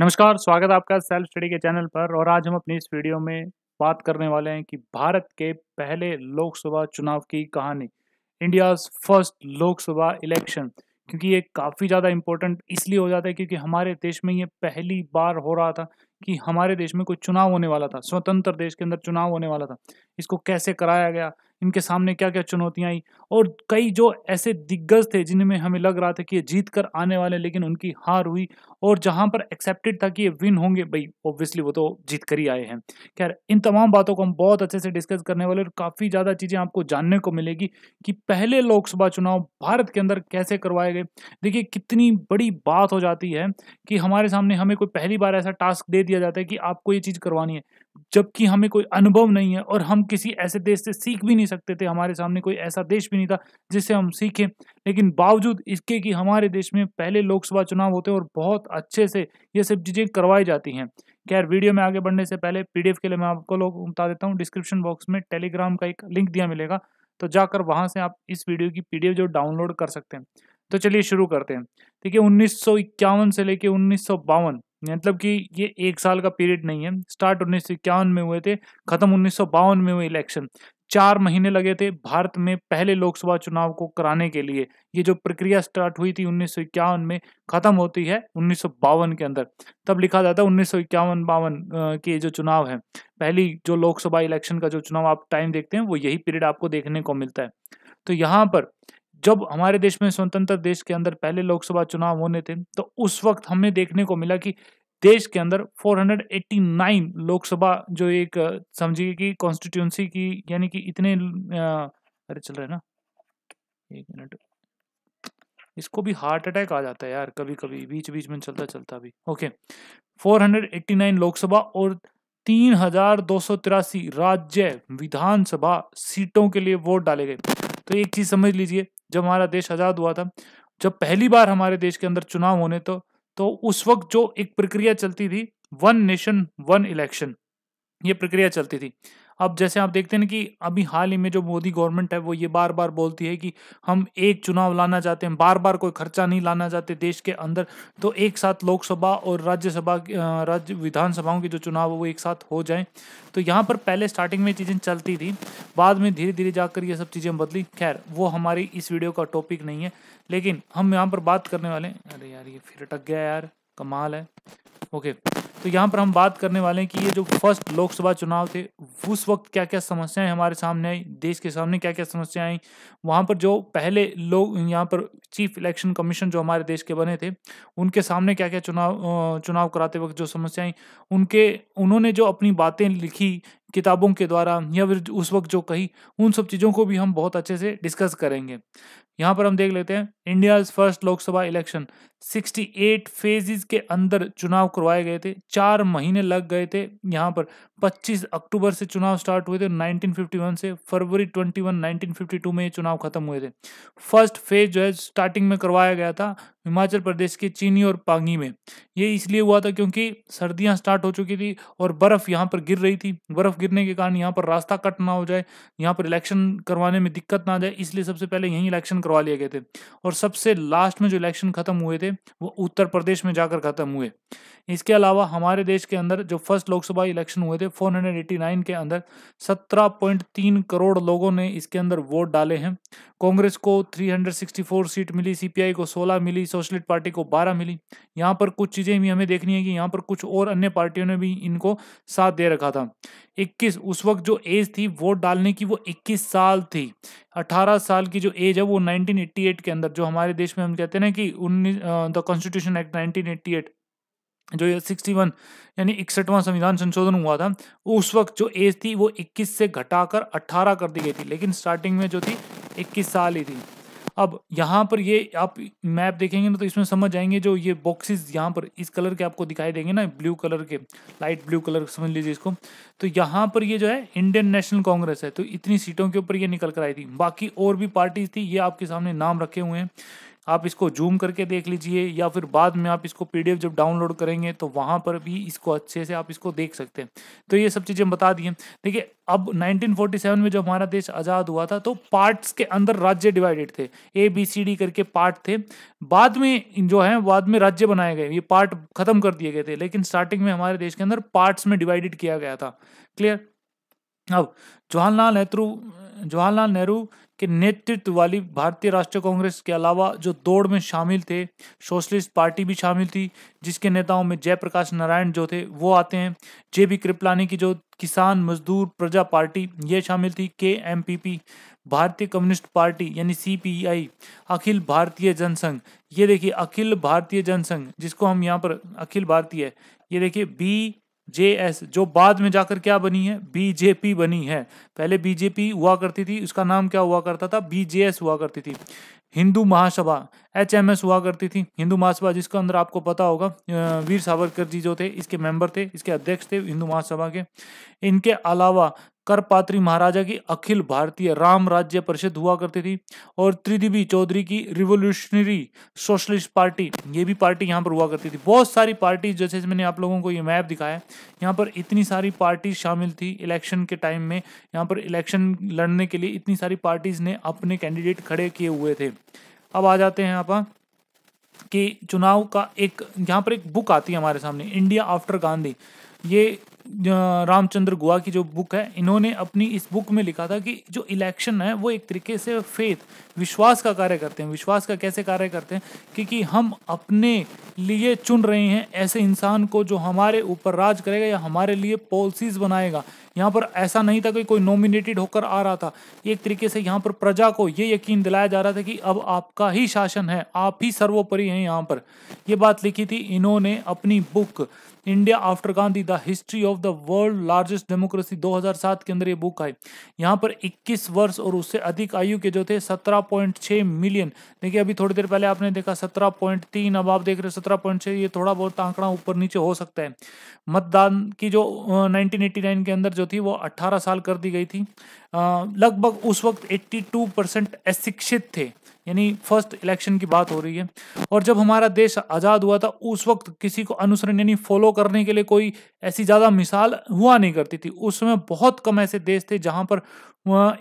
नमस्कार स्वागत है आपका सेल्फ स्टडी के चैनल पर और आज हम अपनी इस वीडियो में बात करने वाले हैं कि भारत के पहले लोकसभा चुनाव की कहानी इंडियाज फर्स्ट लोकसभा इलेक्शन क्योंकि ये काफ़ी ज़्यादा इम्पोर्टेंट इसलिए हो जाता है क्योंकि हमारे देश में ये पहली बार हो रहा था कि हमारे देश में कोई चुनाव होने वाला था स्वतंत्र देश के अंदर चुनाव होने वाला था इसको कैसे कराया गया इनके सामने क्या क्या चुनौतियां आई और कई जो ऐसे दिग्गज थे जिनमें हमें लग रहा था कि ये जीत कर आने वाले लेकिन उनकी हार हुई और जहां पर एक्सेप्टेड था कि ये विन होंगे भाई ऑब्वियसली वो तो जीत कर ही आए हैं खैर इन तमाम बातों को हम बहुत अच्छे से डिस्कस करने वाले और काफ़ी ज़्यादा चीज़ें आपको जानने को मिलेगी कि पहले लोकसभा चुनाव भारत के अंदर कैसे करवाए गए देखिए कितनी बड़ी बात हो जाती है कि हमारे सामने हमें कोई पहली बार ऐसा टास्क दे दिया जाता है कि आपको ये चीज़ करवानी है जबकि हमें कोई अनुभव नहीं है और हम किसी ऐसे देश से सीख भी नहीं सकते थे हमारे सामने कोई ऐसा देश भी नहीं था जिससे हम सीखें लेकिन बावजूद इसके कि हमारे देश में पहले लोकसभा चुनाव होते हैं और बहुत अच्छे से ये सब चीज़ें करवाई जाती हैं खैर वीडियो में आगे बढ़ने से पहले पी के लिए मैं आपको लोग बता देता हूँ डिस्क्रिप्शन बॉक्स में टेलीग्राम का एक लिंक दिया मिलेगा तो जाकर वहाँ से आप इस वीडियो की पी जो डाउनलोड कर सकते हैं तो चलिए शुरू करते हैं है उन्नीस से लेके उन्नीस मतलब कि ये एक साल का पीरियड नहीं है स्टार्ट उन्नीस में हुए थे खत्म उन्नीस में हुए इलेक्शन चार महीने लगे थे भारत में पहले लोकसभा चुनाव को कराने के लिए ये जो प्रक्रिया स्टार्ट हुई थी उन्नीस में खत्म होती है उन्नीस के अंदर तब लिखा जाता है उन्नीस सौ इक्यावन बावन के जो चुनाव है पहली जो लोकसभा इलेक्शन का जो चुनाव आप टाइम देखते हैं वो यही पीरियड आपको देखने को मिलता है तो यहाँ पर जब हमारे देश में स्वतंत्र देश के अंदर पहले लोकसभा चुनाव होने थे तो उस वक्त हमें देखने को मिला कि देश के अंदर 489 लोकसभा जो एक समझिए कि कॉन्स्टिट्यूंसी की यानी कि इतने अरे चल रहे ना एक मिनट इसको भी हार्ट अटैक आ जाता है यार कभी कभी बीच बीच में चलता चलता भी ओके 489 लोकसभा और तीन हजार दो सौ तिरासी राज्य विधानसभा सीटों के लिए वोट डाले गए तो एक चीज समझ लीजिए जब हमारा देश आज़ाद हुआ था जब पहली बार हमारे देश के अंदर चुनाव होने तो तो उस वक्त जो एक प्रक्रिया चलती थी वन नेशन वन इलेक्शन ये प्रक्रिया चलती थी अब जैसे आप देखते हैं कि अभी हाल ही में जो मोदी गवर्नमेंट है वो ये बार बार बोलती है कि हम एक चुनाव लाना चाहते हैं बार बार कोई खर्चा नहीं लाना चाहते देश के अंदर तो एक साथ लोकसभा और राज्यसभा राज्य विधानसभाओं के जो चुनाव है वो एक साथ हो जाए तो यहाँ पर पहले स्टार्टिंग में चीज़ें चलती थी बाद में धीरे धीरे जाकर ये सब चीज़ें बदली खैर वो हमारी इस वीडियो का टॉपिक नहीं है लेकिन हम यहाँ पर बात करने वाले हैं अरे यार ये फिर अटक गया यार कमाल है ओके तो यहाँ पर हम बात करने वाले हैं कि ये जो फर्स्ट लोकसभा चुनाव थे उस वक्त क्या क्या समस्याएं हमारे सामने आई देश के सामने क्या क्या समस्याएं आई वहाँ पर जो पहले लोग यहाँ पर चीफ इलेक्शन कमीशन जो हमारे देश के बने थे उनके सामने क्या क्या चुनाव चुनाव कराते वक्त जो समस्याएं उनके उन्होंने जो अपनी बातें लिखी किताबों के द्वारा या फिर उस वक्त जो कही उन सब चीज़ों को भी हम बहुत अच्छे से डिस्कस करेंगे यहाँ पर हम देख लेते हैं India's first Lok Sabha election 68 phases के अंदर चुनाव करवाए गए थे चार महीने लग गए थे यहाँ पर 25 अक्टूबर से चुनाव स्टार्ट हुए थे 1951 से फरवरी 21 1952 में ये चुनाव खत्म हुए थे फर्स्ट फेज जो है स्टार्टिंग में करवाया गया था हिमाचल प्रदेश के चीनी और पांगी में ये इसलिए हुआ था क्योंकि सर्दियाँ स्टार्ट हो चुकी थी और बर्फ़ यहाँ पर गिर रही थी बर्फ़ गिरने के कारण यहाँ पर रास्ता कट ना हो जाए यहाँ पर इलेक्शन करवाने में दिक्कत ना आ जाए इसलिए सबसे पहले यहीं इलेक्शन करवा लिए गए थे और सबसे लास्ट में जो इलेक्शन खत्म हुए थे वो उत्तर प्रदेश में जाकर खत्म हुए इसके अलावा हमारे देश के अंदर जो फर्स्ट लोकसभा इलेक्शन हुए थे 489 के अंदर 17.3 करोड़ लोगों ने इसके अंदर वोट डाले हैं कांग्रेस को 364 सीट मिली सीपीआई को 16 मिली सोशलिस्ट पार्टी को 12 मिली यहाँ पर कुछ चीज़ें भी हमें देखनी है कि यहाँ पर कुछ और अन्य पार्टियों ने भी इनको साथ दे रखा था 21 उस वक्त जो एज थी वोट डालने की वो 21 साल थी 18 साल की जो एज है वो 1988 के अंदर जो हमारे देश में हम कहते हैं ना कि उन्नीस द कॉन्स्टिट्यूशन एक्ट नाइनटीन जो ये सिक्सटी वन यानी इकसठवां संविधान संशोधन हुआ था उस वक्त जो एज थी वो इक्कीस से घटाकर अट्ठारह कर दी गई थी लेकिन स्टार्टिंग में जो थी इक्कीस साल ही थी अब यहाँ पर ये आप मैप देखेंगे ना तो इसमें समझ आएंगे जो ये बॉक्सेस यहाँ पर इस कलर के आपको दिखाई देंगे ना ब्लू कलर के लाइट ब्लू कलर समझ लीजिए इसको तो यहाँ पर ये जो है इंडियन नेशनल कांग्रेस है तो इतनी सीटों के ऊपर ये निकल कर आई थी बाकी और भी पार्टीज थी ये आपके सामने नाम रखे हुए हैं आप इसको जूम करके देख लीजिए या फिर बाद में आप इसको पी जब डाउनलोड करेंगे तो वहाँ पर भी इसको अच्छे से आप इसको देख सकते हैं तो ये सब चीज़ें बता दिए देखिए अब 1947 में जब हमारा देश आज़ाद हुआ था तो पार्ट्स के अंदर राज्य डिवाइडेड थे ए बी सी डी करके पार्ट थे बाद में जो है बाद में राज्य बनाए गए ये पार्ट खत्म कर दिए गए थे लेकिन स्टार्टिंग में हमारे देश के अंदर पार्ट्स में डिवाइडेड किया गया था क्लियर अब जवाहरलाल नेहरू जवाहरलाल नेहरू के नेतृत्व वाली भारतीय राष्ट्रीय कांग्रेस के अलावा जो दौड़ में शामिल थे सोशलिस्ट पार्टी भी शामिल थी जिसके नेताओं में जयप्रकाश नारायण जो थे वो आते हैं जे बी कृपलानी की जो किसान मजदूर प्रजा पार्टी ये शामिल थी के एम पी पी भारतीय कम्युनिस्ट पार्टी यानी सी पी आई अखिल भारतीय जनसंघ ये देखिए अखिल भारतीय जनसंघ जिसको हम यहाँ पर अखिल भारतीय ये देखिए बी जे एस जो बाद में जाकर क्या बनी है बीजेपी बनी है पहले बीजेपी हुआ करती थी उसका नाम क्या हुआ करता था बीजेएस हुआ करती थी Hindu Mahasabha H M S हुआ करती थी हिंदू महासभा जिसके अंदर आपको पता होगा वीर सावरकर जी जो थे इसके मेंबर थे इसके अध्यक्ष थे हिंदू महासभा के इनके अलावा करपात्री महाराजा की अखिल भारतीय राम राज्य परिषद हुआ करती थी और त्रिदेवी चौधरी की रिवोल्यूशनरी सोशलिस्ट पार्टी ये भी पार्टी यहाँ पर हुआ करती थी बहुत सारी पार्टी जैसे मैंने आप लोगों को ये मैप दिखाया यहाँ पर इतनी सारी पार्टी शामिल थी इलेक्शन के टाइम में यहाँ पर इलेक्शन लड़ने के लिए इतनी सारी पार्टीज ने अपने कैंडिडेट खड़े किए हुए थे अब आ जाते हैं आप कि चुनाव का एक यहाँ पर एक बुक आती है हमारे सामने इंडिया आफ्टर गांधी ये रामचंद्र गोवा की जो बुक है इन्होंने अपनी इस बुक में लिखा था कि जो इलेक्शन है वो एक तरीके से फेथ विश्वास का कार्य करते हैं विश्वास का कैसे कार्य करते हैं क्योंकि हम अपने लिए चुन रहे हैं ऐसे इंसान को जो हमारे ऊपर राज करेगा या हमारे लिए पॉलिसीज बनाएगा यहाँ पर ऐसा नहीं था कि कोई नॉमिनेटेड होकर आ रहा था एक तरीके से यहाँ पर प्रजा को ये यकीन दिलाया जा रहा था कि अब आपका ही शासन है आप ही सर्वोपरि हैं यहाँ पर ये बात लिखी थी इन्होंने अपनी book India after Gandhi the history of the world largest democracy 2007 के अंदर ये बुक आई यहाँ पर 21 वर्ष और उससे अधिक आयु के जो थे 17.6 मिलियन देखिए अभी थोड़ी देर पहले आपने देखा 17.3 अब आप देख रहे सत्रह पॉइंट ये थोड़ा बहुत आंकड़ा ऊपर नीचे हो सकता है मतदान की जो नाइनटीन के अंदर जो थी वो अट्ठारह साल कर दी गई थी लगभग उस वक्त एट्टी अशिक्षित थे यानी फर्स्ट इलेक्शन की बात हो रही है और जब हमारा देश आज़ाद हुआ था उस वक्त किसी को अनुसरण यानी फॉलो करने के लिए कोई ऐसी ज़्यादा मिसाल हुआ नहीं करती थी उस समय बहुत कम ऐसे देश थे जहाँ पर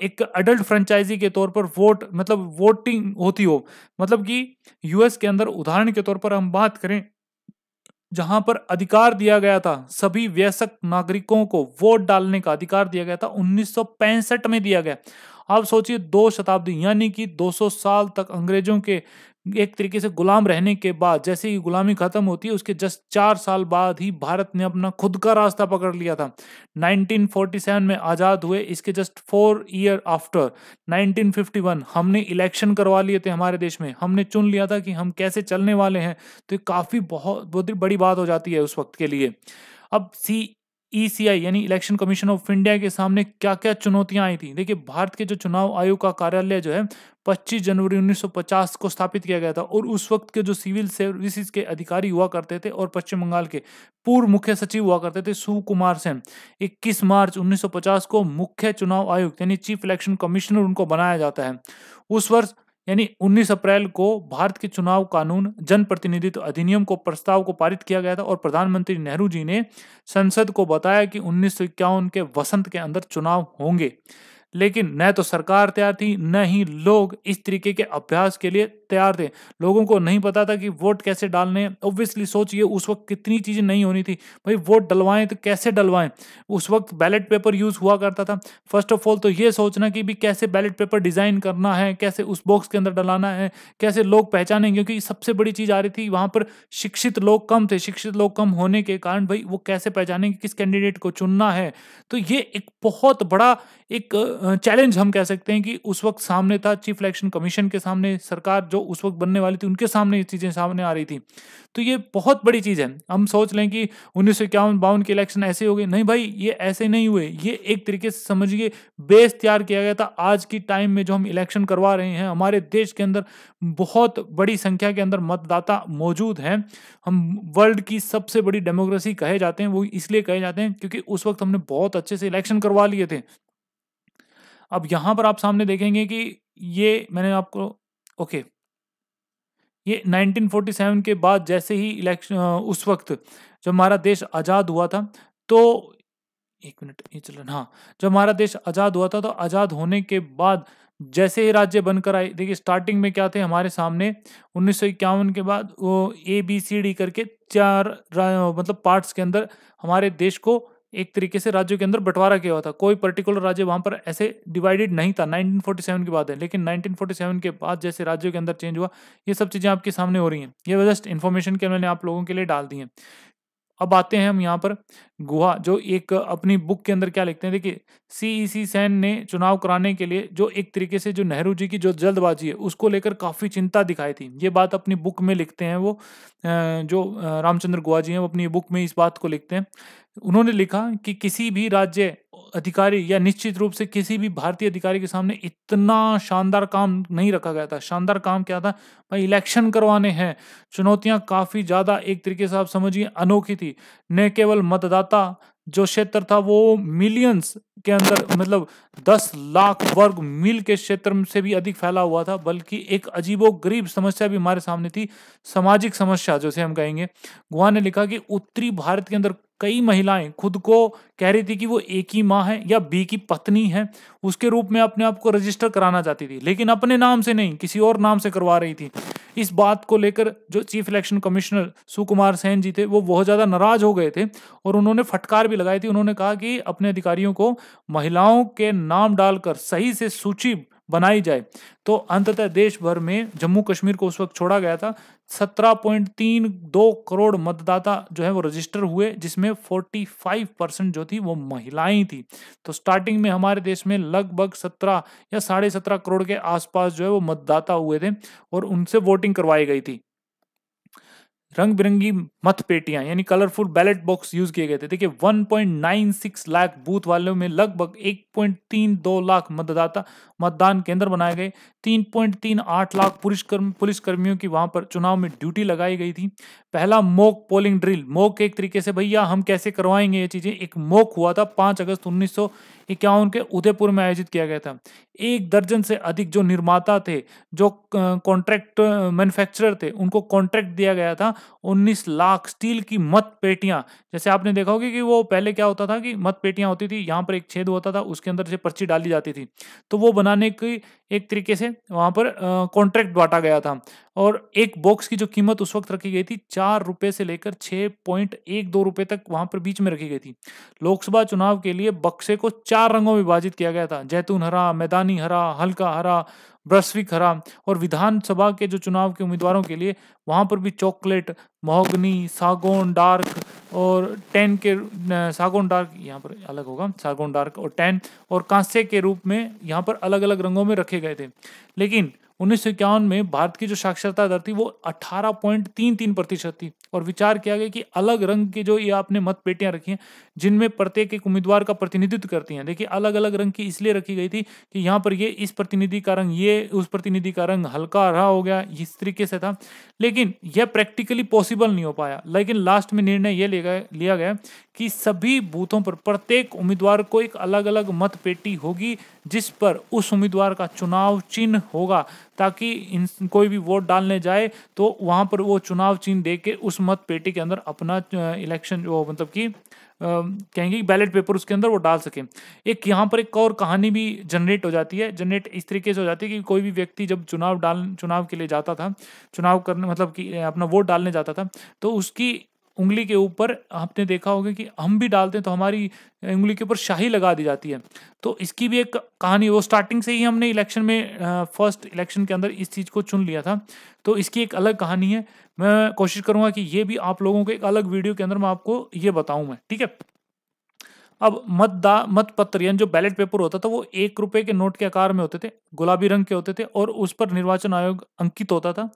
एक अडल्ट फ्रेंचाइजी के तौर पर वोट मतलब वोटिंग होती हो मतलब कि यूएस के अंदर उदाहरण के तौर पर हम बात करें जहां पर अधिकार दिया गया था सभी व्यसक नागरिकों को वोट डालने का अधिकार दिया गया था उन्नीस में दिया गया आप सोचिए दो शताब्दी यानी कि 200 साल तक अंग्रेजों के एक तरीके से गुलाम रहने के बाद जैसे ही गुलामी खत्म होती है उसके जस्ट चार साल बाद ही भारत ने अपना खुद का रास्ता पकड़ लिया था 1947 में आज़ाद हुए इसके जस्ट फोर ईयर आफ्टर 1951 हमने इलेक्शन करवा लिए थे हमारे देश में हमने चुन लिया था कि हम कैसे चलने वाले हैं तो ये काफ़ी बहुत बहुत बड़ी बात हो जाती है उस वक्त के लिए अब सी ईसीआई e यानी इलेक्शन कमीशन ऑफ इंडिया के सामने क्या क्या चुनौतियां आई थी देखिए भारत के जो चुनाव आयोग का कार्यालय जो है 25 जनवरी 1950 को स्थापित किया गया था और उस वक्त के जो सिविल सर्विसेज के अधिकारी हुआ करते थे और पश्चिम बंगाल के पूर्व मुख्य सचिव हुआ करते थे सुव कुमार सेन 21 मार्च 1950 को मुख्य चुनाव आयुक्त यानी चीफ इलेक्शन कमिश्नर उनको बनाया जाता है उस वर्ष यानी 19 अप्रैल को भारत के चुनाव कानून जनप्रतिनिधित्व अधिनियम को प्रस्ताव को पारित किया गया था और प्रधानमंत्री नेहरू जी ने संसद को बताया कि उन्नीस के वसंत के अंदर चुनाव होंगे लेकिन न तो सरकार तैयार थी न ही लोग इस तरीके के अभ्यास के लिए तैयार थे लोगों को नहीं पता था कि वोट कैसे डालने ऑब्वियसली सोचिए उस वक्त कितनी चीज़ें नहीं होनी थी भाई वोट डलवाएं तो कैसे डलवाएं उस वक्त बैलेट पेपर यूज़ हुआ करता था फर्स्ट ऑफ ऑल तो ये सोचना कि भी कैसे बैलेट पेपर डिज़ाइन करना है कैसे उस बॉक्स के अंदर डलाना है कैसे लोग पहचानें क्योंकि सबसे बड़ी चीज़ आ रही थी वहां पर शिक्षित लोग कम थे शिक्षित लोग कम होने के कारण भाई वो कैसे पहचानेंगे कि किस कैंडिडेट को चुनना है तो ये एक बहुत बड़ा एक चैलेंज हम कह सकते हैं कि उस वक्त सामने था चीफ इलेक्शन कमीशन के सामने सरकार जो जो उस वक्त बनने वाली थी उनके सामने ये चीज़ें सामने आ रही थी तो ये बहुत बड़ी चीज़ है हम सोच लें कि उन्नीस सौ इक्यावन बावन के इलेक्शन ऐसे हो गए नहीं भाई ये ऐसे नहीं हुए ये एक तरीके से समझिए बेस तैयार किया गया था आज की टाइम में जो हम इलेक्शन करवा रहे हैं हमारे देश के अंदर बहुत बड़ी संख्या के अंदर मतदाता मौजूद हैं हम वर्ल्ड की सबसे बड़ी डेमोक्रेसी कहे जाते हैं वो इसलिए कहे जाते हैं क्योंकि उस वक्त हमने बहुत अच्छे से इलेक्शन करवा लिए थे अब यहाँ पर आप सामने देखेंगे कि ये मैंने आपको ओके okay. ये 1947 के बाद जैसे ही इलेक्शन उस वक्त जब हमारा देश आज़ाद हुआ था तो एक मिनट ये चल रहा हाँ जब हमारा देश आज़ाद हुआ था तो आज़ाद होने के बाद जैसे ही राज्य बनकर आए देखिए स्टार्टिंग में क्या थे हमारे सामने उन्नीस के बाद वो ए बी सी डी करके चार मतलब पार्ट्स के अंदर हमारे देश को एक तरीके से राज्यों के अंदर बंटवारा किया हुआ था कोई पर्टिकुलर राज्य वहां पर ऐसे डिवाइडेड नहीं था 1947 के बाद है लेकिन 1947 के बाद जैसे राज्यों के अंदर चेंज हुआ ये सब चीज़ें आपके सामने हो रही हैं ये जस्ट इन्फॉर्मेशन के मैंने आप लोगों के लिए डाल दी है अब आते हैं हम यहाँ पर गुहा जो एक अपनी बुक के अंदर क्या लिखते हैं देखिए सी सी सैन ने चुनाव कराने के लिए जो एक तरीके से जो नेहरू जी की जो जल्दबाजी है उसको लेकर काफ़ी चिंता दिखाई थी ये बात अपनी बुक में लिखते हैं वो जो रामचंद्र गुहा जी हैं वो अपनी बुक में इस बात को लिखते हैं उन्होंने लिखा कि किसी भी राज्य अधिकारी या निश्चित रूप से किसी भी भारतीय अधिकारी के सामने इतना शानदार काम नहीं रखा गया था शानदार काम क्या था भाई इलेक्शन करवाने हैं चुनौतियां काफ़ी ज़्यादा एक तरीके से आप समझिए अनोखी थी न केवल मतदाता जो क्षेत्र था वो मिलियंस के अंदर मतलब दस लाख वर्ग मील के क्षेत्र से भी अधिक फैला हुआ था बल्कि एक अजीबो गरीब समस्या भी हमारे सामने थी सामाजिक समस्या जो से हम कहेंगे गुहा ने लिखा कि उत्तरी भारत के अंदर कई महिलाएं खुद को कह रही थी कि वो ए की माँ है या बी की पत्नी है उसके रूप में अपने आप को रजिस्टर कराना चाहती थी लेकिन अपने नाम से नहीं किसी और नाम से करवा रही थी इस बात को लेकर जो chief election commissioner Sukumar Sen ji थे वो बहुत ज़्यादा नाराज हो गए थे और उन्होंने फटकार भी लगाई थी उन्होंने कहा कि अपने अधिकारियों को महिलाओं के नाम डालकर सही से सूची बनाई जाए तो अंततः देश भर में जम्मू कश्मीर को उस वक्त छोड़ा गया था 17.32 करोड़ मतदाता जो है वो रजिस्टर हुए जिसमें 45 परसेंट जो थी वो महिलाएं थी तो स्टार्टिंग में हमारे देश में लगभग 17 या साढ़े सत्रह करोड़ के आसपास जो है वो मतदाता हुए थे और उनसे वोटिंग करवाई गई थी रंग बिरंगी पेटियां यानी कलरफुल बैलेट बॉक्स यूज किए गए थे देखिए 1.96 लाख बूथ वालों में लगभग 1.32 लाख मतदाता मतदान केंद्र बनाए गए 3.38 लाख पुलिस कर्म पुलिस कर्मियों की वहां पर चुनाव में ड्यूटी लगाई गई थी पहला मोक पोलिंग ड्रिल मोक एक तरीके से भैया हम कैसे करवाएंगे ये चीजें एक मोक हुआ था पांच अगस्त उन्नीस सौ के उदयपुर में आयोजित किया गया था एक दर्जन से अधिक जो निर्माता थे जो कॉन्ट्रैक्ट मैन्युफैक्चरर थे उनको कॉन्ट्रैक्ट दिया गया था 19 लाख स्टील की मत पेटियां जैसे आपने देखा होगी कि वो पहले क्या होता था कि मत पेटियां होती थी यहाँ पर एक छेद होता था उसके अंदर से पर्ची डाली जाती थी तो वो बनाने की एक तरीके से वहाँ पर कॉन्ट्रैक्ट बांटा गया था और एक बॉक्स की जो कीमत उस वक्त रखी गई थी चार रुपये से लेकर छः पॉइंट एक दो रुपये तक वहाँ पर बीच में रखी गई थी लोकसभा चुनाव के लिए बक्से को चार रंगों में विभाजित किया गया था जैतून हरा मैदानी हरा हल्का हरा ब्रस्विक हरा और विधानसभा के जो चुनाव के उम्मीदवारों के लिए वहाँ पर भी चॉकलेट मोहगनी सागौन डार्क और टेन के सागोन डार्क यहाँ पर अलग होगा सागोन डार्क और टेन और कांस्य के रूप में यहाँ पर अलग अलग रंगों में रखे गए थे लेकिन उन्नीस में भारत की जो साक्षरता दर थी वो 18.33 प्रतिशत थी और विचार किया गया कि अलग रंग के जो ये आपने मत पेटियां रखी हैं जिनमें प्रत्येक एक उम्मीदवार का प्रतिनिधित्व करती हैं देखिए अलग अलग रंग की इसलिए रखी गई थी कि यहाँ पर ये इस प्रतिनिधि का रंग ये उस प्रतिनिधि का रंग हल्का रहा हो गया इस तरीके से था लेकिन यह प्रैक्टिकली पॉसिबल नहीं हो पाया लेकिन लास्ट में निर्णय ये लिया गया कि सभी बूथों पर प्रत्येक उम्मीदवार को एक अलग अलग मत पेटी होगी जिस पर उस उम्मीदवार का चुनाव चिन्ह होगा ताकि इन कोई भी वोट डालने जाए तो वहाँ पर वो चुनाव चिन्ह दे के उस मत पेटी के अंदर अपना इलेक्शन जो मतलब कि कहेंगे बैलेट पेपर उसके अंदर वो डाल सकें एक यहाँ पर एक और कहानी भी जनरेट हो जाती है जनरेट इस तरीके से हो जाती है कि कोई भी व्यक्ति जब चुनाव डाल चुनाव के लिए जाता था चुनाव करने मतलब कि अपना वोट डालने जाता था तो उसकी उंगली के ऊपर आपने देखा होगा कि हम भी डालते हैं तो हमारी उंगली के ऊपर शाही लगा दी जाती है तो इसकी भी एक कहानी वो स्टार्टिंग से ही हमने इलेक्शन में फर्स्ट इलेक्शन के अंदर इस चीज़ को चुन लिया था तो इसकी एक अलग कहानी है मैं कोशिश करूंगा कि ये भी आप लोगों को एक अलग वीडियो के अंदर मैं आपको ये बताऊं मैं ठीक है अब मतदा मतपत्र यानी जो बैलेट पेपर होता था वो एक रुपए के नोट के आकार में होते थे गुलाबी रंग के होते थे और उस पर निर्वाचन आयोग अंकित होता था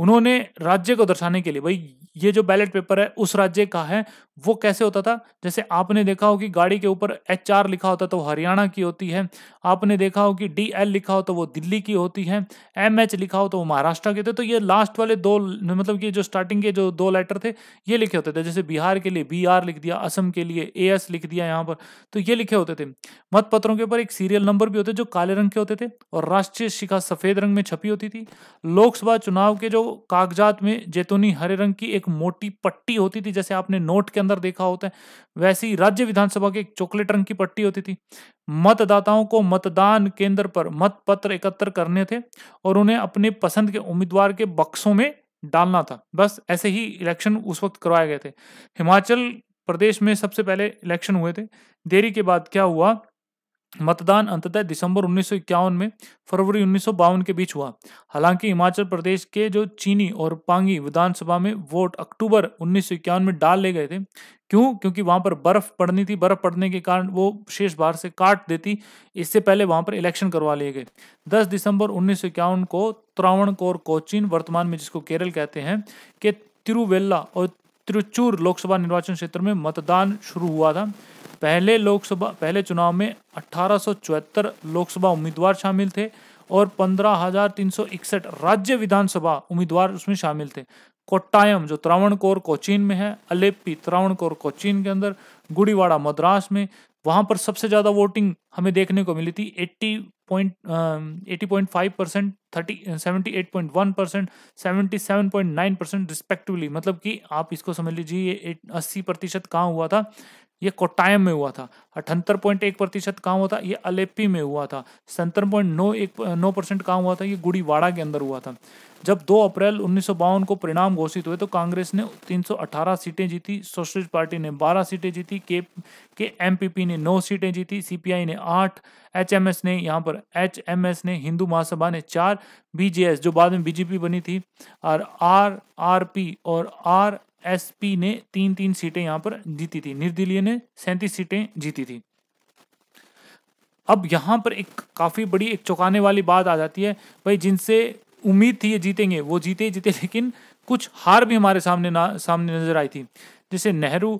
उन्होंने राज्य को दर्शाने के लिए भाई ये जो बैलेट पेपर है उस राज्य का है वो कैसे होता था जैसे आपने देखा हो कि गाड़ी के ऊपर एच आर लिखा होता तो हरियाणा की होती है आपने देखा हो कि डी एल लिखा हो तो वो दिल्ली की होती है एम एच लिखा हो तो वो महाराष्ट्र के होते तो ये लास्ट वाले दो मतलब कि जो स्टार्टिंग के जो दो लेटर थे ये लिखे होते थे जैसे बिहार के लिए बी आर लिख दिया असम के लिए ए एस लिख दिया यहाँ पर तो ये लिखे होते थे मतपत्रों के ऊपर एक सीरियल नंबर भी होते जो काले रंग के होते थे और राष्ट्रीय शिखा सफेद रंग में छपी होती थी लोकसभा चुनाव के जो तो कागजात में जैतूनी हरे रंग की एक मोटी पट्टी होती थी जैसे आपने नोट के अंदर देखा होता है वैसे ही राज्य विधानसभा की एक चॉकलेट रंग की पट्टी होती थी मतदाताओं को मतदान केंद्र पर मत पत्र एकत्र करने थे और उन्हें अपने पसंद के उम्मीदवार के बक्सों में डालना था बस ऐसे ही इलेक्शन उस वक्त करवाए गए थे हिमाचल प्रदेश में सबसे पहले इलेक्शन हुए थे देरी के बाद क्या हुआ मतदान अंततः दिसंबर उन्नीस में फरवरी उन्नीस के बीच हुआ हालांकि हिमाचल प्रदेश के जो चीनी और पांगी विधानसभा में वोट अक्टूबर उन्नीस में डाल ले गए थे क्यों क्योंकि वहां पर बर्फ पड़नी थी बर्फ पड़ने के कारण वो शेष बार से काट देती इससे पहले वहां पर इलेक्शन करवा लिए गए 10 दिसंबर उन्नीस को त्रावण कोर कोचिन वर्तमान में जिसको केरल कहते हैं के तिरुवेल्ला और तिरुचूर लोकसभा निर्वाचन क्षेत्र में मतदान शुरू हुआ था पहले लोकसभा पहले चुनाव में अठारह लोकसभा उम्मीदवार शामिल थे और 15,361 राज्य विधानसभा उम्मीदवार उसमें शामिल थे कोट्टायम जो त्रावण कोर कोचीन में है अलेप्पी कोर कोचीन के अंदर गुड़ीवाड़ा मद्रास में वहां पर सबसे ज़्यादा वोटिंग हमें देखने को मिली थी eighty point eighty point five percent thirty seventy eight point one percent seventy seven point nine percent respectively मतलब कि आप इसको समझ लीजिए ये अस्सी प्रतिशत कहाँ हुआ था ये कोटायम में हुआ था अठहत्तर पॉइंट एक प्रतिशत काम हुआ था ये अलेपी में हुआ था सत्तर पॉइंट नौ एक नौ परसेंट काम हुआ था ये गुड़ीवाड़ा के अंदर हुआ था जब 2 अप्रैल उन्नीस को परिणाम घोषित हुए तो कांग्रेस ने 318 सीटें जीती सोशलिस्ट पार्टी ने 12 सीटें जीती के के एमपीपी ने 9 सीटें जीती सीपीआई ने 8 एचएमएस ने यहाँ पर एचएमएस ने हिंदू महासभा ने चार बीजेएस जो बाद में बीजेपी बनी थी और आर आर पी और आर एसपी ने तीन तीन सीटें यहां पर जीती थी निर्दलीय ने सैंतीस सीटें जीती थी अब यहाँ पर एक काफ़ी बड़ी एक चौंकाने वाली बात आ जाती है भाई जिनसे उम्मीद थी ये जीतेंगे वो जीते ही जीते लेकिन कुछ हार भी हमारे सामने ना सामने नजर आई थी जैसे नेहरू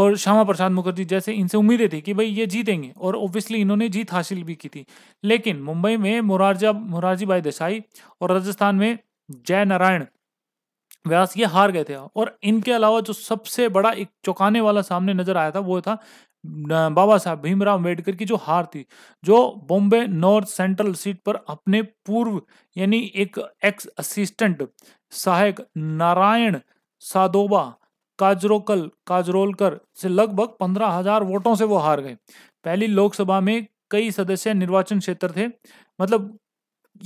और श्यामा प्रसाद मुखर्जी जैसे इनसे उम्मीदें थी कि भाई ये जीतेंगे और ऑब्वियसली इन्होंने जीत हासिल भी की थी लेकिन मुंबई में मोरारजा मोरारजी भाई देसाई और राजस्थान में जय नारायण व्यास ये हार गए थे और इनके अलावा जो सबसे बड़ा एक चौंकाने वाला सामने नजर आया था वो था बाबा साहब भीमराव अम्बेडकर की जो हार थी जो बॉम्बे नॉर्थ सेंट्रल सीट पर अपने पूर्व यानी एक एक्स असिस्टेंट सहायक नारायण सादोबा काजरोकल काजरोलकर से लगभग पंद्रह हजार वोटों से वो हार गए पहली लोकसभा में कई सदस्य निर्वाचन क्षेत्र थे मतलब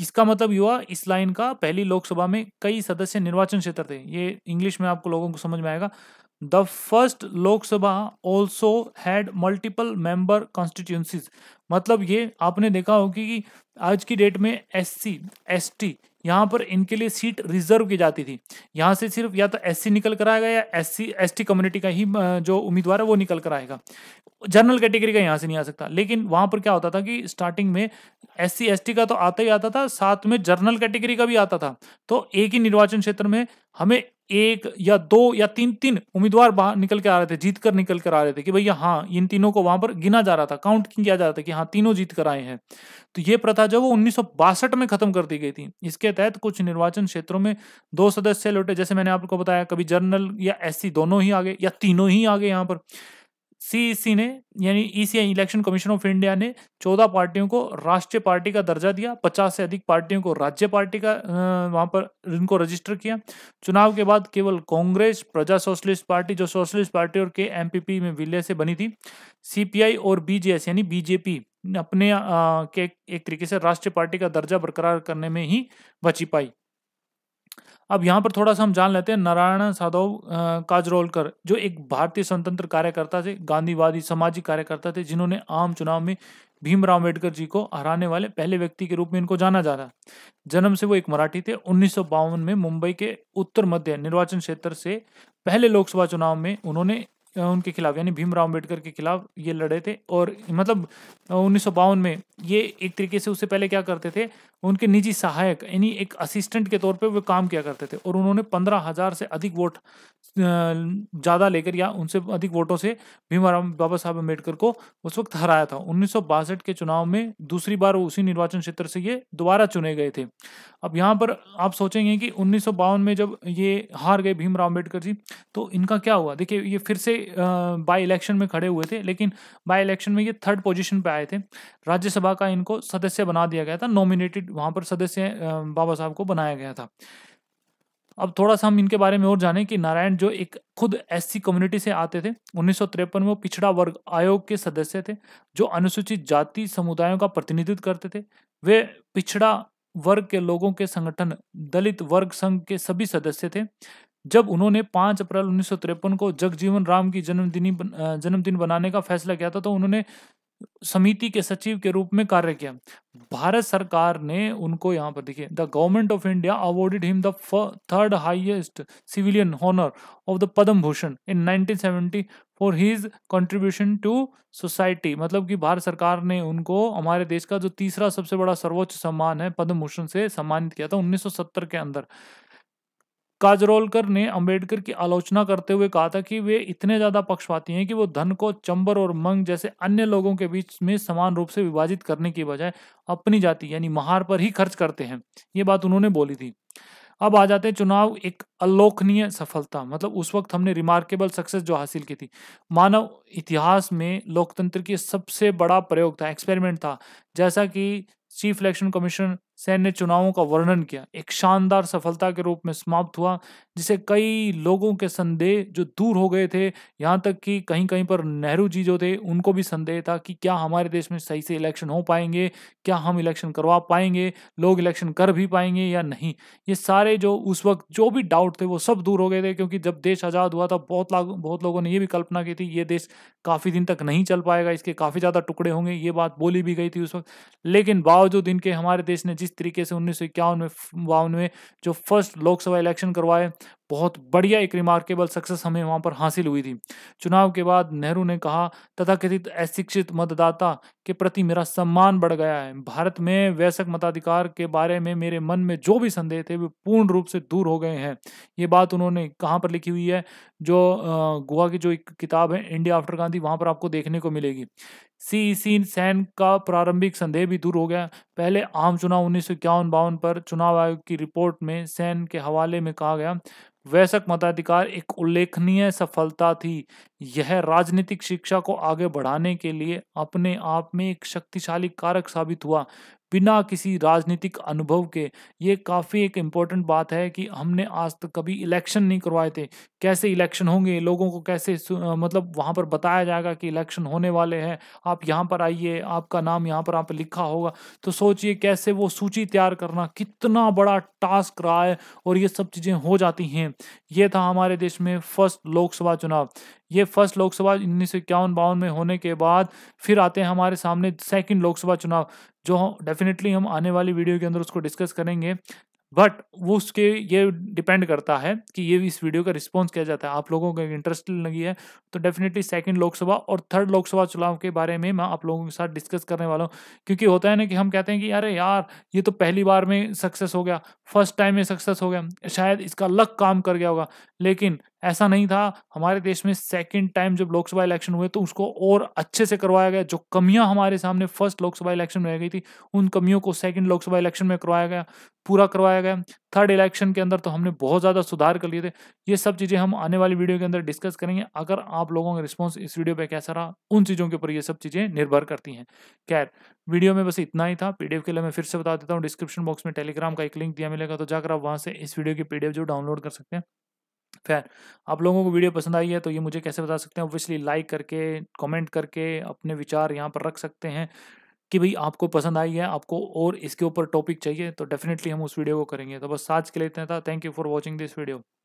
इसका मतलब युवा इस लाइन का पहली लोकसभा में कई सदस्य निर्वाचन क्षेत्र थे ये इंग्लिश में आपको लोगों को समझ में आएगा the first Lok Sabha also had multiple member constituencies मतलब ये आपने देखा होगी कि आज की डेट में एस सी एस टी यहाँ पर इनके लिए सीट रिजर्व की जाती थी यहाँ से सिर्फ या तो एससी निकल कर आएगा या एस एस टी कम्युनिटी का ही जो उम्मीदवार है वो निकल कर आएगा जनरल कैटेगरी का यहाँ से नहीं आ सकता लेकिन वहाँ पर क्या होता था कि स्टार्टिंग में एस सी एस टी का तो आता ही आता था साथ में जनरल कैटेगरी का भी आता था तो एक ही निर्वाचन क्षेत्र में हमें एक या दो या तीन तीन उम्मीदवार बाहर निकल के आ रहे थे जीत कर निकल कर आ रहे थे कि भैया हाँ इन तीनों को वहां पर गिना जा रहा था काउंट किया जा रहा था कि हाँ तीनों जीत कर आए हैं तो ये प्रथा जो वो उन्नीस में खत्म कर दी गई थी इसके तहत कुछ निर्वाचन क्षेत्रों में दो सदस्य लौटे जैसे मैंने आपको बताया कभी जर्नल या एस दोनों ही आगे या तीनों ही आगे यहाँ पर सी e ने यानी E C election commission of India ने 14 पार्टियों को राष्ट्रीय पार्टी का दर्जा दिया 50 से अधिक पार्टियों को राज्य पार्टी का वहां पर इनको रजिस्टर किया चुनाव के बाद केवल कांग्रेस प्रजा सोशलिस्ट पार्टी जो सोशलिस्ट पार्टी और के एमपीपी में विलय से बनी थी सीपीआई और बीजेएस यानी बीजेपी अपने आ, के एक तरीके से राष्ट्रीय पार्टी का दर्जा बरकरार करने में ही बची पाई अब यहाँ पर थोड़ा सा हम जान लेते हैं नारायण साधव काजरोलकर जो एक भारतीय स्वतंत्र कार्यकर्ता थे गांधीवादी सामाजिक कार्यकर्ता थे जिन्होंने आम चुनाव में भीमराव अम्बेडकर जी को हराने वाले पहले व्यक्ति के रूप में इनको जाना जाता जन्म से वो एक मराठी थे उन्नीस में मुंबई के उत्तर मध्य निर्वाचन क्षेत्र से पहले लोकसभा चुनाव में उन्होंने उनके खिलाफ यानी भीमराव अम्बेडकर के खिलाफ ये लड़े थे और मतलब उन्नीस में ये एक तरीके से उससे पहले क्या करते थे उनके निजी सहायक यानी एक असिस्टेंट के तौर पे वे काम किया करते थे और उन्होंने पंद्रह हजार से अधिक वोट ज़्यादा लेकर या उनसे अधिक वोटों से भीमराव बाबा साहब अम्बेडकर को उस वक्त हराया था उन्नीस के चुनाव में दूसरी बार उसी निर्वाचन क्षेत्र से ये दोबारा चुने गए थे अब यहाँ पर आप सोचेंगे कि उन्नीस में जब ये हार गए भीमराव अम्बेडकर जी तो इनका क्या हुआ देखिए ये फिर से बाई इलेक्शन में खड़े हुए थे लेकिन बाई इलेक्शन में ये थर्ड पोजीशन पे आए थे राज्यसभा का इनको सदस्य बना दिया गया था नॉमिनेटेड वहाँ पर सदस्य बाबा साहब को बनाया गया था अब थोड़ा सा हम इनके बारे में और जाने कि नारायण जो एक खुद एससी कम्युनिटी से आते थे उन्नीस में वो पिछड़ा वर्ग आयोग के सदस्य थे जो अनुसूचित जाति समुदायों का प्रतिनिधित्व करते थे वे पिछड़ा वर्ग के लोगों के संगठन दलित वर्ग संघ के सभी सदस्य थे जब उन्होंने 5 अप्रैल उन्नीस को जगजीवन राम की जन्मदिन जन्मदिन बनाने का फैसला किया था तो उन्होंने समिति के सचिव के रूप में कार्य किया भारत सरकार ने उनको यहाँ पर देखिए the government of India awarded him the third highest civilian honour of the Padma Bhushan in 1970 for his contribution to society मतलब कि भारत सरकार ने उनको हमारे देश का जो तीसरा सबसे बड़ा सर्वोच्च सम्मान है पद्म भूषण से सम्मानित किया था उन्नीस के अंदर काजरोलकर ने अंबेडकर की आलोचना करते हुए कहा था कि वे इतने ज्यादा पक्षपाती हैं कि वो धन को चंबर और मंग जैसे अन्य लोगों के बीच में समान रूप से विभाजित करने की बजाय अपनी जाति यानी महार पर ही खर्च करते हैं ये बात उन्होंने बोली थी अब आ जाते हैं चुनाव एक अलोकनीय सफलता मतलब उस वक्त हमने रिमार्केबल सक्सेस जो हासिल की थी मानव इतिहास में लोकतंत्र की सबसे बड़ा प्रयोग था एक्सपेरिमेंट था जैसा कि चीफ इलेक्शन कमीशन सैन्य चुनावों का वर्णन किया एक शानदार सफलता के रूप में समाप्त हुआ जिसे कई लोगों के संदेह जो दूर हो गए थे यहाँ तक कि कहीं कहीं पर नेहरू जी जो थे उनको भी संदेह था कि क्या हमारे देश में सही से इलेक्शन हो पाएंगे क्या हम इलेक्शन करवा पाएंगे लोग इलेक्शन कर भी पाएंगे या नहीं ये सारे जो उस वक्त जो भी डाउट थे वो सब दूर हो गए थे क्योंकि जब देश आज़ाद हुआ था बहुत बहुत लोगों ने ये भी कल्पना की थी ये देश काफ़ी दिन तक नहीं चल पाएगा इसके काफ़ी ज़्यादा टुकड़े होंगे ये बात बोली भी गई थी उस वक्त लेकिन बावजूद इनके हमारे देश ने जिस जिस तरीके से उन्नीस सौ इक्यावन में बावन में जो फर्स्ट लोकसभा इलेक्शन करवाए बहुत बढ़िया एक रिमार्केबल सक्सेस हमें वहाँ पर हासिल हुई थी चुनाव के बाद नेहरू ने कहा तथाकथित अशिक्षित मतदाता के प्रति मेरा सम्मान बढ़ गया है भारत में वैश्विक मताधिकार के बारे में मेरे मन में जो भी संदेह थे वे पूर्ण रूप से दूर हो गए हैं ये बात उन्होंने कहाँ पर लिखी हुई है जो गोवा की जो एक किताब है इंडिया आफ्टर गांधी वहाँ पर आपको देखने को मिलेगी सी सीन सैन का प्रारंभिक संदेह भी दूर हो गया पहले आम चुनाव उन्नीस सौ इक्यावन बावन पर चुनाव आयोग की रिपोर्ट में सैन के हवाले में कहा गया वैसक मताधिकार एक उल्लेखनीय सफलता थी यह राजनीतिक शिक्षा को आगे बढ़ाने के लिए अपने आप में एक शक्तिशाली कारक साबित हुआ बिना किसी राजनीतिक अनुभव के ये काफ़ी एक इम्पॉर्टेंट बात है कि हमने आज तक कभी इलेक्शन नहीं करवाए थे कैसे इलेक्शन होंगे लोगों को कैसे मतलब वहाँ पर बताया जाएगा कि इलेक्शन होने वाले हैं आप यहाँ पर आइए आपका नाम यहाँ पर आप लिखा होगा तो सोचिए कैसे वो सूची तैयार करना कितना बड़ा टास्क रहा है और ये सब चीज़ें हो जाती हैं ये था हमारे देश में फर्स्ट लोकसभा चुनाव ये फर्स्ट लोकसभा उन्नीस सौ इक्यावन बावन में होने के बाद फिर आते हैं हमारे सामने सेकंड लोकसभा चुनाव जो डेफिनेटली हम आने वाली वीडियो के अंदर उसको डिस्कस करेंगे बट वो उसके ये डिपेंड करता है कि ये इस वीडियो का रिस्पॉन्स क्या जाता है आप लोगों को इंटरेस्ट लगी है तो डेफिनेटली सेकंड लोकसभा और थर्ड लोकसभा चुनाव के बारे में मैं आप लोगों के साथ डिस्कस करने वाला हूँ क्योंकि होता है ना कि हम कहते हैं कि यार यार ये तो पहली बार में सक्सेस हो गया फर्स्ट टाइम में सक्सेस हो गया शायद इसका लक काम कर गया होगा लेकिन ऐसा नहीं था हमारे देश में सेकेंड टाइम जब लोकसभा इलेक्शन हुए तो उसको और अच्छे से करवाया गया जो कमियां हमारे सामने फर्स्ट लोकसभा इलेक्शन में रह गई थी उन कमियों को सेकेंड लोकसभा इलेक्शन में करवाया गया पूरा करवाया गया थर्ड इलेक्शन के अंदर तो हमने बहुत ज़्यादा सुधार कर लिए थे ये सब चीज़ें हम आने वाली वीडियो के अंदर डिस्कस करेंगे अगर आप लोगों का रिस्पॉन्स इस वीडियो पर कैसा रहा उन चीज़ों के ऊपर ये सब चीज़ें निर्भर करती हैं खैर वीडियो में बस इतना ही था पीडीएफ के लिए मैं फिर से बता देता हूँ डिस्क्रिप्शन बॉक्स में टेलीग्राम का एक लिंक दिया मिलेगा तो जाकर आप वहाँ से इस वीडियो की पीडीएफ जो डाउनलोड कर सकते हैं फैन आप लोगों को वीडियो पसंद आई है तो ये मुझे कैसे बता सकते हैं ऑब्वियसली लाइक करके कमेंट करके अपने विचार यहाँ पर रख सकते हैं कि भाई आपको पसंद आई है आपको और इसके ऊपर टॉपिक चाहिए तो डेफिनेटली हम उस वीडियो को करेंगे तो बस आज के लिए इतना था thank you for watching this video